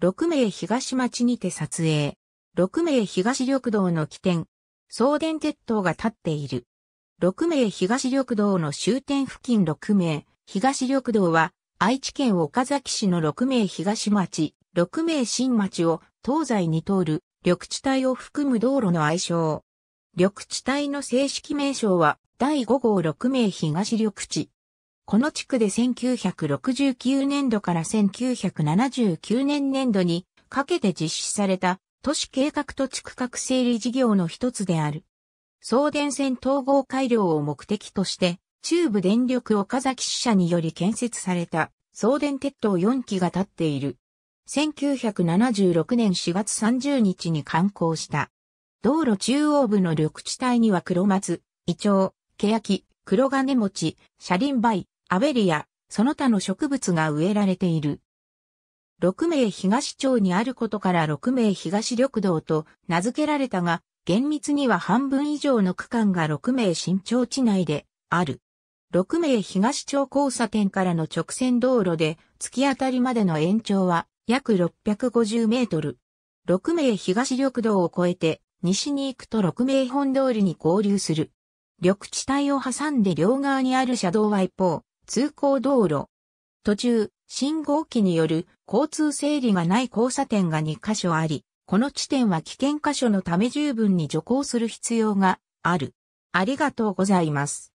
6名東町にて撮影。6名東緑道の起点。送電鉄塔が立っている。6名東緑道の終点付近6名。東緑道は愛知県岡崎市の6名東町、6名新町を東西に通る緑地帯を含む道路の愛称。緑地帯の正式名称は第5号6名東緑地。この地区で1969年度から1979年年度にかけて実施された都市計画と地区画整理事業の一つである。送電線統合改良を目的として、中部電力岡崎支社により建設された送電鉄塔4基が建っている。1976年4月30日に完工した。道路中央部の緑地帯には黒松、イチョウ、ケヤキ、黒金持ち、車輪梅、アベリア、その他の植物が植えられている。六名東町にあることから六名東緑道と名付けられたが、厳密には半分以上の区間が六名新町地内である。六名東町交差点からの直線道路で突き当たりまでの延長は約650メートル。六名東緑道を越えて西に行くと六名本通りに合流する。緑地帯を挟んで両側にある車道は一方、通行道路。途中、信号機による交通整理がない交差点が2箇所あり、この地点は危険箇所のため十分に徐行する必要がある。ありがとうございます。